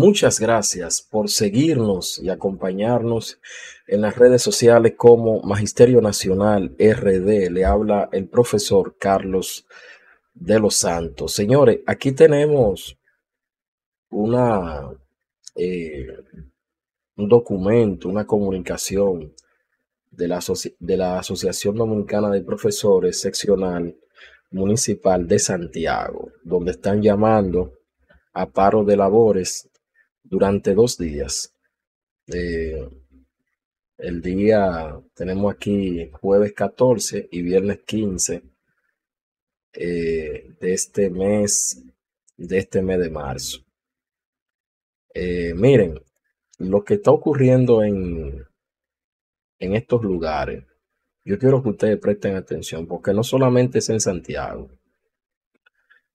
Muchas gracias por seguirnos y acompañarnos en las redes sociales como Magisterio Nacional RD. Le habla el profesor Carlos de los Santos. Señores, aquí tenemos una, eh, un documento, una comunicación de la, de la Asociación Dominicana de Profesores Seccional Municipal de Santiago, donde están llamando a paro de labores durante dos días. Eh, el día, tenemos aquí jueves 14 y viernes 15 eh, de este mes, de este mes de marzo. Eh, miren, lo que está ocurriendo en, en estos lugares, yo quiero que ustedes presten atención, porque no solamente es en Santiago,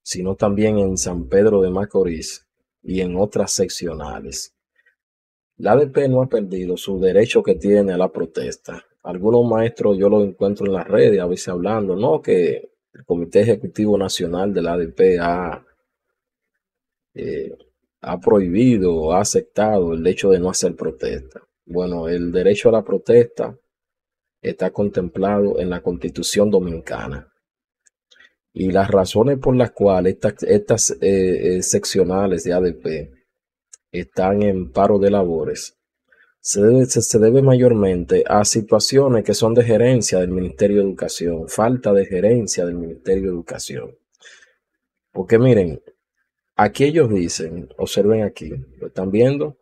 sino también en San Pedro de Macorís, y en otras seccionales. La ADP no ha perdido su derecho que tiene a la protesta. Algunos maestros yo los encuentro en las redes a veces hablando, no que el Comité Ejecutivo Nacional de la ADP eh, ha, prohibido ha prohibido, ha aceptado el hecho de no hacer protesta. Bueno, el derecho a la protesta está contemplado en la Constitución Dominicana. Y las razones por las cuales estas, estas eh, eh, seccionales de ADP están en paro de labores se debe, se, debe mayormente a situaciones que son de gerencia del Ministerio de Educación, falta de gerencia del Ministerio de Educación. Porque miren, aquí ellos dicen, observen aquí, lo están viendo.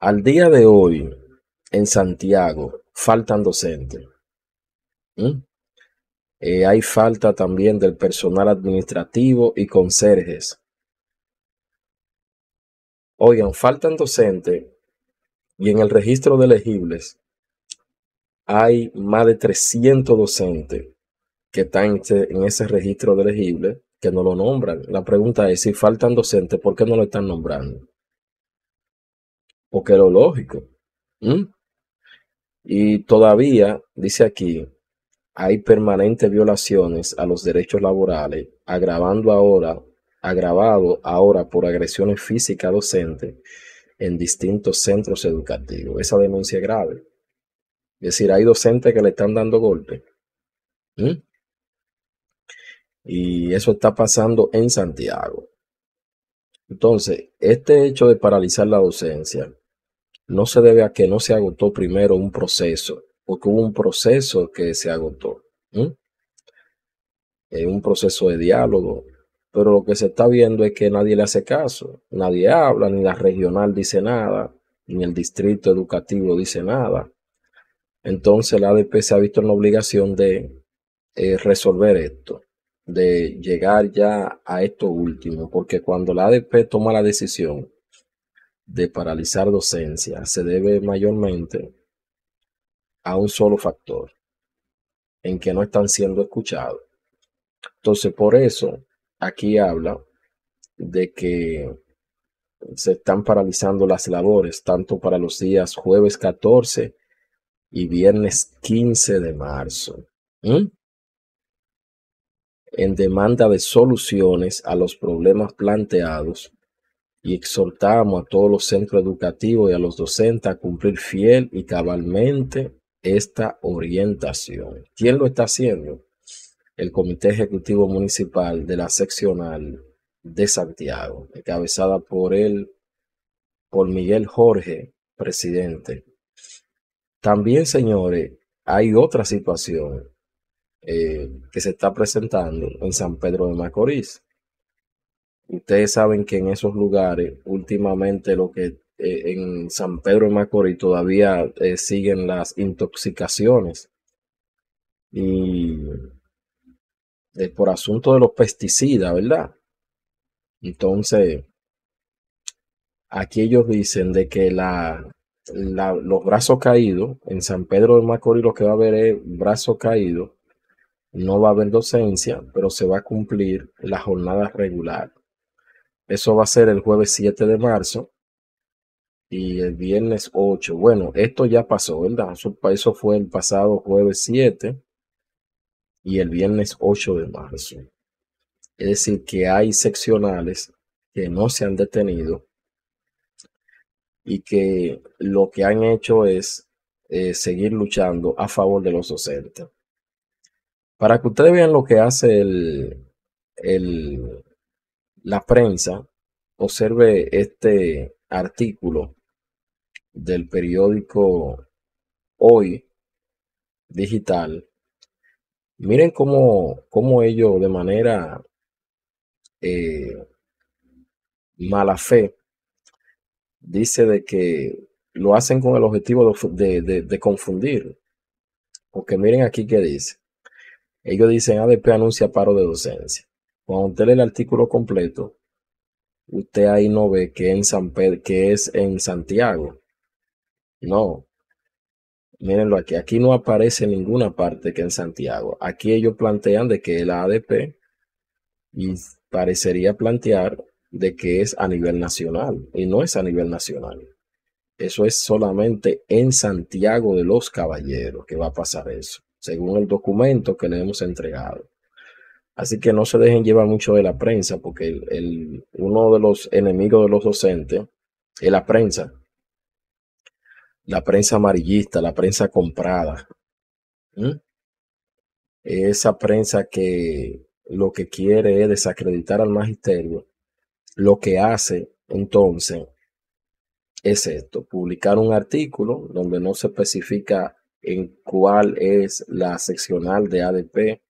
Al día de hoy, en Santiago, faltan docentes. ¿Mm? Eh, hay falta también del personal administrativo y conserjes. Oigan, faltan docentes y en el registro de elegibles hay más de 300 docentes que están este, en ese registro de elegibles que no lo nombran. La pregunta es, si faltan docentes, ¿por qué no lo están nombrando? Porque lo lógico. Y todavía, dice aquí, hay permanentes violaciones a los derechos laborales, agravando ahora, agravado ahora por agresiones físicas docentes en distintos centros educativos. Esa denuncia es grave. Es decir, hay docentes que le están dando golpe. Y eso está pasando en Santiago. Entonces, este hecho de paralizar la docencia no se debe a que no se agotó primero un proceso porque hubo un proceso que se agotó. es eh, un proceso de diálogo. Pero lo que se está viendo es que nadie le hace caso, nadie habla, ni la regional dice nada, ni el distrito educativo dice nada. Entonces la ADP se ha visto en la obligación de eh, resolver esto, de llegar ya a esto último, porque cuando la ADP toma la decisión de paralizar docencia, se debe mayormente a un solo factor, en que no están siendo escuchados. Entonces, por eso aquí habla de que se están paralizando las labores, tanto para los días jueves 14 y viernes 15 de marzo, en demanda de soluciones a los problemas planteados y exhortamos a todos los centros educativos y a los docentes a cumplir fiel y cabalmente esta orientación. ¿Quién lo está haciendo? El Comité Ejecutivo Municipal de la Seccional de Santiago, encabezada por él, por Miguel Jorge, presidente. También, señores, hay otra situación eh, que se está presentando en San Pedro de Macorís. Ustedes saben que en esos lugares últimamente lo que eh, en San Pedro de Macorís todavía eh, siguen las intoxicaciones. Y eh, por asunto de los pesticidas, ¿verdad? Entonces, aquí ellos dicen de que la, los brazos caídos, en San Pedro de Macorís lo que va a haber es brazos caídos, no va a haber docencia, pero se va a cumplir la jornada regular. Eso va a ser el jueves 7 de marzo y el viernes 8. Bueno, esto ya pasó, ¿verdad? Eso, fue el pasado jueves 7 y el viernes 8 de marzo. Es decir, que hay seccionales que no se han detenido y que lo que han hecho es eh, seguir luchando a favor de los docentes. Para que ustedes vean lo que hace el, la prensa, observe este artículo del periódico Hoy Digital, miren cómo, cómo ellos de manera eh, mala fe dice de que lo hacen con el objetivo de, confundir. Porque miren aquí qué dice. Ellos dicen ADP anuncia paro de docencia. Cuando usted lee el artículo completo, usted ahí no ve que, en San que es en Santiago. No, mírenlo aquí, aquí no aparece ninguna parte que en Santiago. Aquí ellos plantean de que el ADP y parecería plantear de que es a nivel nacional y no es a nivel nacional. Eso es solamente en Santiago de los Caballeros que va a pasar eso, según el documento que le hemos entregado. Así que no se dejen llevar mucho de la prensa, porque uno de los enemigos de los docentes es la prensa la prensa amarillista, la prensa comprada. Esa prensa que lo que quiere es desacreditar al magisterio, lo que hace entonces es esto, publicar un artículo donde no se especifica en cuál es la seccional de ADP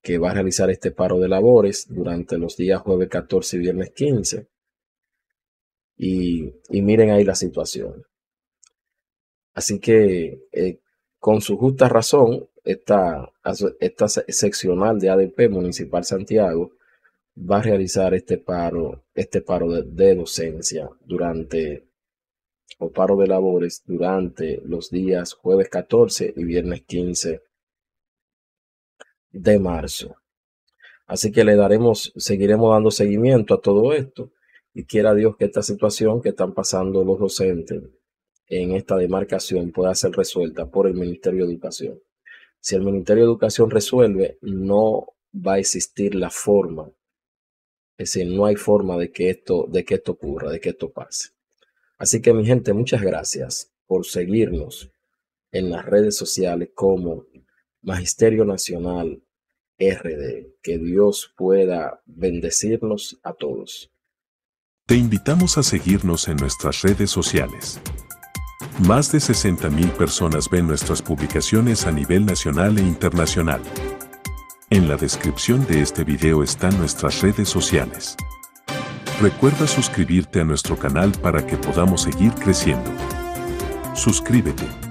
que va a realizar este paro de labores durante los días jueves 14 y viernes 15. y miren ahí la situación. Así que eh, con su justa razón, esta, esta seccional de ADP Municipal Santiago va a realizar este paro, este paro de, de docencia durante o paro de labores durante los días jueves 14 y viernes 15 de marzo. Así que le daremos, seguiremos dando seguimiento a todo esto y quiera Dios que esta situación que están pasando los docentes en esta demarcación pueda ser resuelta por el Ministerio de Educación. Si el Ministerio de Educación resuelve, no va a existir la forma, es decir, no hay forma de que esto, de que esto ocurra, de que esto pase. Así que mi gente, muchas gracias por seguirnos en las redes sociales como Magisterio Nacional RD. Que Dios pueda bendecirnos a todos. Te invitamos a seguirnos en nuestras redes sociales. Más de 60.000 personas ven nuestras publicaciones a nivel nacional e internacional. En la descripción de este video están nuestras redes sociales. Recuerda suscribirte a nuestro canal para que podamos seguir creciendo. Suscríbete.